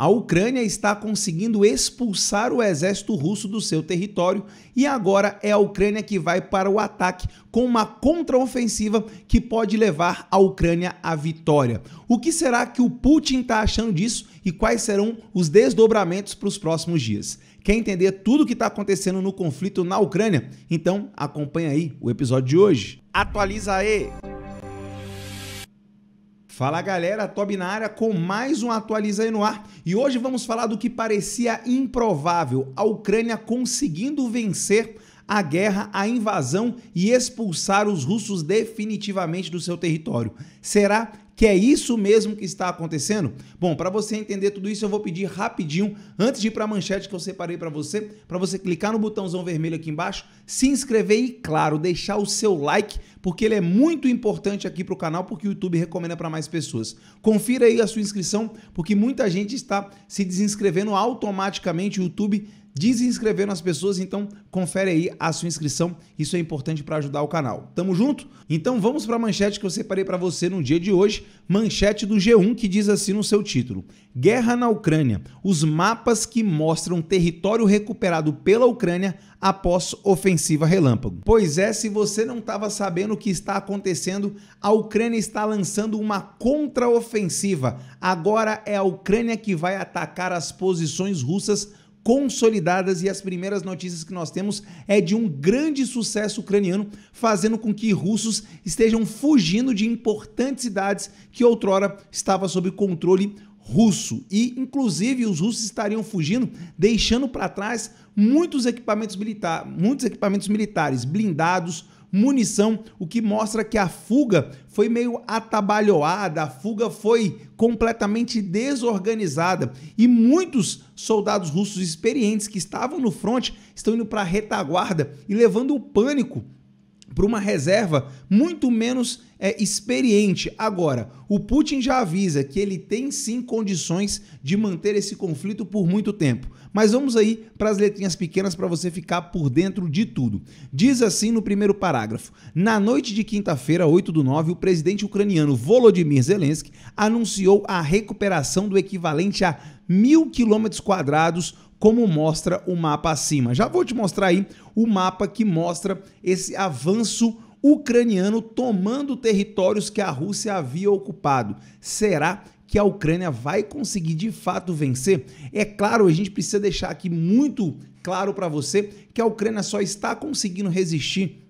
A Ucrânia está conseguindo expulsar o exército russo do seu território e agora é a Ucrânia que vai para o ataque com uma contraofensiva que pode levar a Ucrânia à vitória. O que será que o Putin está achando disso e quais serão os desdobramentos para os próximos dias? Quer entender tudo o que está acontecendo no conflito na Ucrânia? Então acompanha aí o episódio de hoje. Atualiza aí! Fala galera, Tobi na área com mais um Atualiza aí no ar e hoje vamos falar do que parecia improvável: a Ucrânia conseguindo vencer a guerra, a invasão e expulsar os russos definitivamente do seu território. Será que é isso mesmo que está acontecendo? Bom, para você entender tudo isso, eu vou pedir rapidinho, antes de ir para a manchete que eu separei para você, para você clicar no botãozão vermelho aqui embaixo, se inscrever e, claro, deixar o seu like, porque ele é muito importante aqui para o canal, porque o YouTube recomenda para mais pessoas. Confira aí a sua inscrição, porque muita gente está se desinscrevendo automaticamente, o YouTube desinscrevendo as pessoas, então confere aí a sua inscrição, isso é importante para ajudar o canal. Tamo junto? Então vamos para a manchete que eu separei para você no dia de hoje, manchete do G1 que diz assim no seu título: Guerra na Ucrânia, os mapas que mostram território recuperado pela Ucrânia após ofensiva relâmpago. Pois é, se você não estava sabendo o que está acontecendo, a Ucrânia está lançando uma contraofensiva. Agora é a Ucrânia que vai atacar as posições russas consolidadas e as primeiras notícias que nós temos é de um grande sucesso ucraniano, fazendo com que russos estejam fugindo de importantes cidades que outrora estava sob controle russo e inclusive os russos estariam fugindo, deixando para trás muitos equipamentos militares, muitos equipamentos militares, blindados, munição, o que mostra que a fuga foi meio atabalhoada, a fuga foi completamente desorganizada e muitos soldados russos experientes que estavam no fronte estão indo para a retaguarda e levando o pânico para uma reserva muito menos é, experiente. Agora, o Putin já avisa que ele tem sim condições de manter esse conflito por muito tempo. Mas vamos aí para as letrinhas pequenas para você ficar por dentro de tudo. Diz assim no primeiro parágrafo: Na noite de quinta-feira, 8 do 9, o presidente ucraniano Volodymyr Zelensky anunciou a recuperação do equivalente a mil quilômetros quadrados como mostra o mapa acima. Já vou te mostrar aí o mapa que mostra esse avanço ucraniano tomando territórios que a Rússia havia ocupado. Será que a Ucrânia vai conseguir de fato vencer? É claro, a gente precisa deixar aqui muito claro para você que a Ucrânia só está conseguindo resistir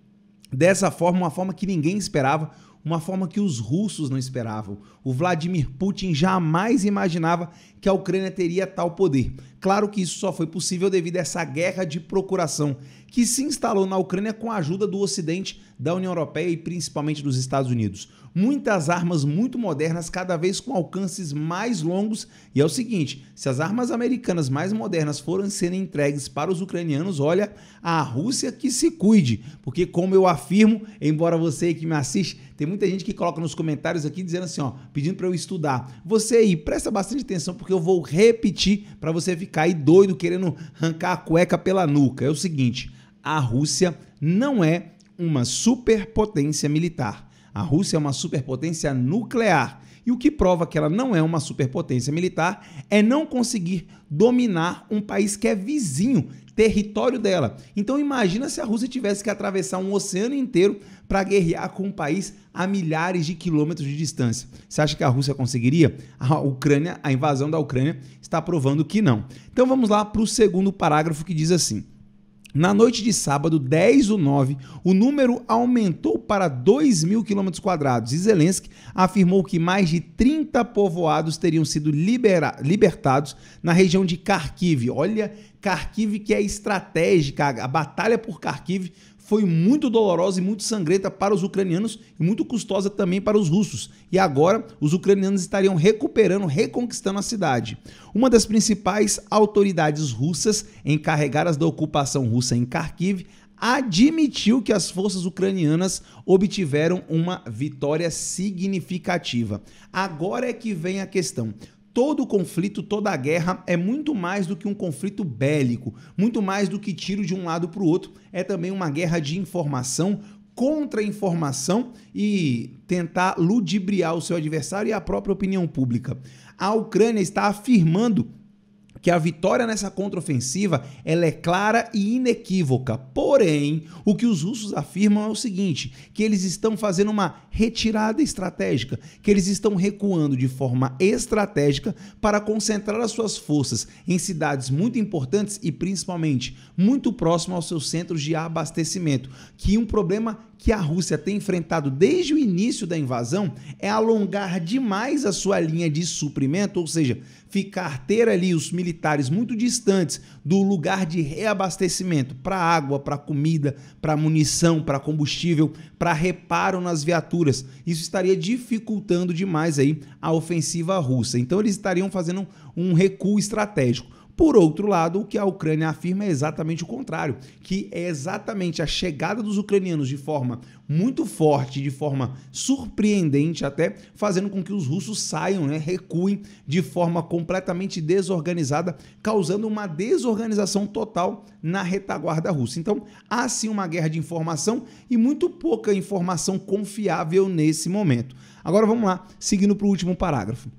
dessa forma, uma forma que ninguém esperava, uma forma que os russos não esperavam. O Vladimir Putin jamais imaginava que a Ucrânia teria tal poder. Claro que isso só foi possível devido a essa guerra de procuração que se instalou na Ucrânia com a ajuda do Ocidente, da União Europeia e principalmente dos Estados Unidos. Muitas armas muito modernas, cada vez com alcances mais longos. E é o seguinte: se as armas americanas mais modernas forem sendo entregues para os ucranianos, olha, a Rússia que se cuide. Porque, como eu afirmo, embora você que me assiste, tem muita gente que coloca nos comentários aqui dizendo assim, ó, pedindo para eu estudar. Você aí, presta bastante atenção porque eu vou repetir para você ficar cair doido querendo arrancar a cueca pela nuca. É o seguinte: a Rússia não é uma superpotência militar. A Rússia é uma superpotência nuclear. E o que prova que ela não é uma superpotência militar é não conseguir dominar um país que é vizinho, território dela. Então imagina se a Rússia tivesse que atravessar um oceano inteiro para guerrear com um país a milhares de quilômetros de distância. Você acha que a Rússia conseguiria? A Ucrânia, a invasão da Ucrânia está provando que não. Então vamos lá para o segundo parágrafo que diz assim: na noite de sábado, 10 do 9, o número aumentou para 2 mil quilômetros quadrados e Zelensky afirmou que mais de 30 povoados teriam sido libera- libertados na região de Kharkiv. Olha, Kharkiv que é estratégica, a batalha por Kharkiv foi muito dolorosa e muito sangrenta para os ucranianos e muito custosa também para os russos. E agora os ucranianos estariam recuperando, reconquistando a cidade. Uma das principais autoridades russas encarregadas da ocupação russa em Kharkiv admitiu que as forças ucranianas obtiveram uma vitória significativa. Agora é que vem a questão todo conflito, toda guerra é muito mais do que um conflito bélico, muito mais do que tiro de um lado para o outro, é também uma guerra de informação contra informação e tentar ludibriar o seu adversário e a própria opinião pública. A Ucrânia está afirmando que a vitória nessa contraofensiva ela é clara e inequívoca. Porém, o que os russos afirmam é o seguinte, que eles estão fazendo uma retirada estratégica, que eles estão recuando de forma estratégica para concentrar as suas forças em cidades muito importantes e principalmente muito próximo aos seus centros de abastecimento, que um problema que a Rússia tem enfrentado desde o início da invasão é alongar demais a sua linha de suprimento, ou seja, ficar ter ali os militares muito distantes do lugar de reabastecimento para água, para comida, para munição, para combustível, para reparo nas viaturas. Isso estaria dificultando demais aí a ofensiva russa. Então eles estariam fazendo um recuo estratégico. Por outro lado, o que a Ucrânia afirma é exatamente o contrário, que é exatamente a chegada dos ucranianos de forma muito forte, de forma surpreendente até, fazendo com que os russos saiam, né, recuem de forma completamente desorganizada, causando uma desorganização total na retaguarda russa. Então, há sim uma guerra de informação e muito pouca informação confiável nesse momento. Agora vamos lá, seguindo para o último parágrafo.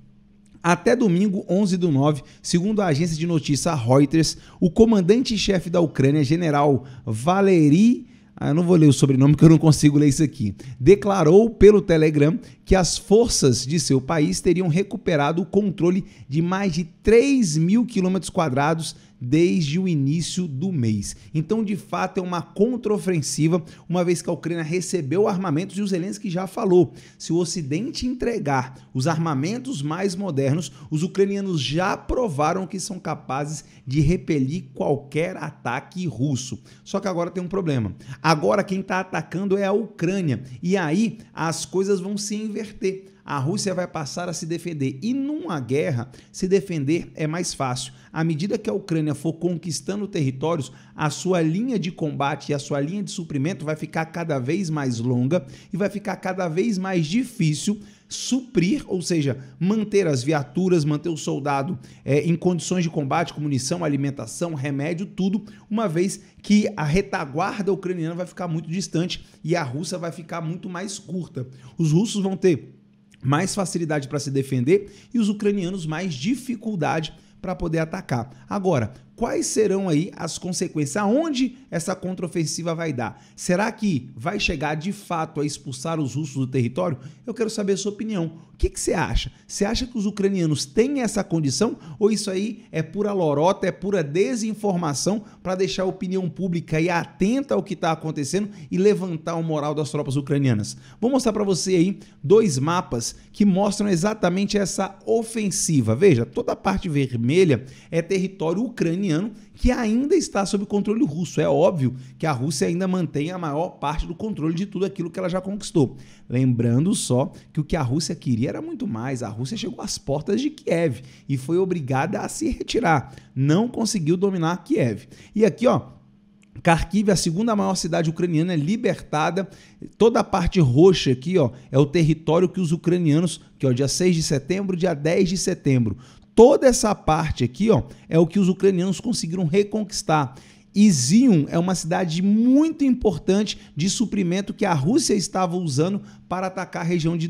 Até domingo, 11 do 9, segundo a agência de notícia Reuters, o comandante-chefe da Ucrânia, general Valery ah, eu não vou ler o sobrenome porque eu não consigo ler isso aqui. Declarou pelo Telegram que as forças de seu país teriam recuperado o controle de mais de 3 mil quilômetros quadrados desde o início do mês. Então, de fato, é uma contraofensiva, uma vez que a Ucrânia recebeu armamentos e o Zelensky já falou: se o Ocidente entregar os armamentos mais modernos, os ucranianos já provaram que são capazes de repelir qualquer ataque russo. Só que agora tem um problema. Agora quem está atacando é a Ucrânia. E aí as coisas vão se inverter. A Rússia vai passar a se defender. E numa guerra, se defender é mais fácil. À medida que a Ucrânia for conquistando territórios, a sua linha de combate e a sua linha de suprimento vai ficar cada vez mais longa e vai ficar cada vez mais difícil suprir, ou seja, manter as viaturas, manter o soldado é, em condições de combate, com munição, alimentação, remédio, tudo, uma vez que a retaguarda ucraniana vai ficar muito distante e a russa vai ficar muito mais curta. Os russos vão ter mais facilidade para se defender e os ucranianos mais dificuldade para poder atacar. Agora, quais serão aí as consequências? Aonde essa contraofensiva vai dar? Será que vai chegar de fato a expulsar os russos do território? Eu quero saber a sua opinião. O que, que você acha? Você acha que os ucranianos têm essa condição? Ou isso aí é pura lorota, é pura desinformação para deixar a opinião pública aí atenta ao que está acontecendo e levantar o moral das tropas ucranianas? Vou mostrar para você aí dois mapas que mostram exatamente essa ofensiva. Veja, toda a parte vermelha Vermelha é território ucraniano que ainda está sob controle russo. É óbvio que a Rússia ainda mantém a maior parte do controle de tudo aquilo que ela já conquistou. Lembrando só que o que a Rússia queria era muito mais. A Rússia chegou às portas de Kiev e foi obrigada a se retirar. Não conseguiu dominar Kiev. E aqui, ó, Kharkiv, a segunda maior cidade ucraniana, é libertada. Toda a parte roxa aqui ó, é o território que os ucranianos, que o dia 6 de setembro, dia 10 de setembro, toda essa parte aqui ó, é o que os ucranianos conseguiram reconquistar. Izium é uma cidade muito importante de suprimento que a Rússia estava usando para atacar a região de,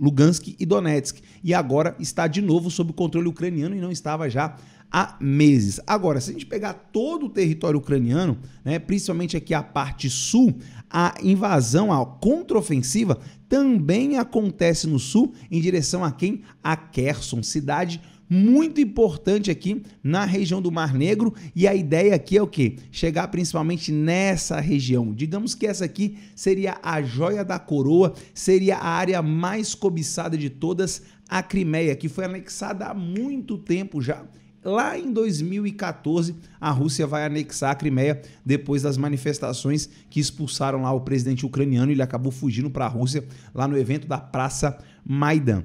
Lugansk e Donetsk. E agora está de novo sob o controle ucraniano e não estava já há meses. Agora, se a gente pegar todo o território ucraniano, né, principalmente aqui a parte sul, a invasão, a contraofensiva também acontece no sul em direção a quem? A Kherson, cidade muito importante aqui na região do Mar Negro e a ideia aqui é o que? Chegar principalmente nessa região. Digamos que essa aqui seria a joia da coroa, seria a área mais cobiçada de todas, a Crimeia, que foi anexada há muito tempo já lá em 2014, a Rússia vai anexar a Crimeia depois das manifestações que expulsaram lá o presidente ucraniano. Ele acabou fugindo para a Rússia lá no evento da Praça Maidan.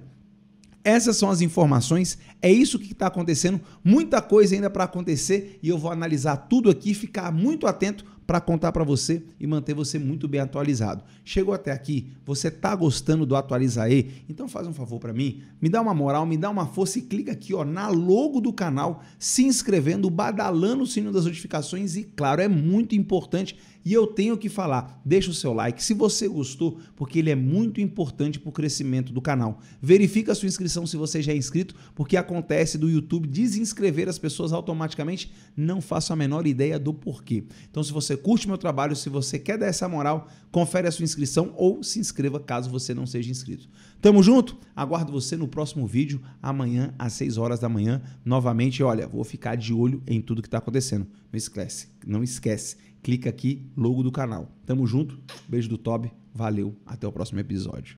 Essas são as informações, é isso que está acontecendo, muita coisa ainda para acontecer e eu vou analisar tudo aqui, ficar muito atento para contar para você e manter você muito bem atualizado. Chegou até aqui, você está gostando do e? Então faz um favor para mim, me dá uma moral, me dá uma força e clica aqui ó, na logo do canal, se inscrevendo, badalando o sininho das notificações e claro, é muito importante e eu tenho que falar, deixa o seu like se você gostou, porque ele é muito importante para o crescimento do canal. Verifica a sua inscrição se você já é inscrito, porque acontece do YouTube desinscrever as pessoas automaticamente, não faço a menor ideia do porquê. Então se você curte meu trabalho, se você quer dar essa moral, confere a sua inscrição ou se inscreva caso você não seja inscrito. Tamo junto? Aguardo você no próximo vídeo, amanhã às 6 horas da manhã, novamente. Olha, vou ficar de olho em tudo que está acontecendo. Não esquece, não esquece clica aqui, logo do canal. Tamo junto, beijo do Toby, valeu, até o próximo episódio.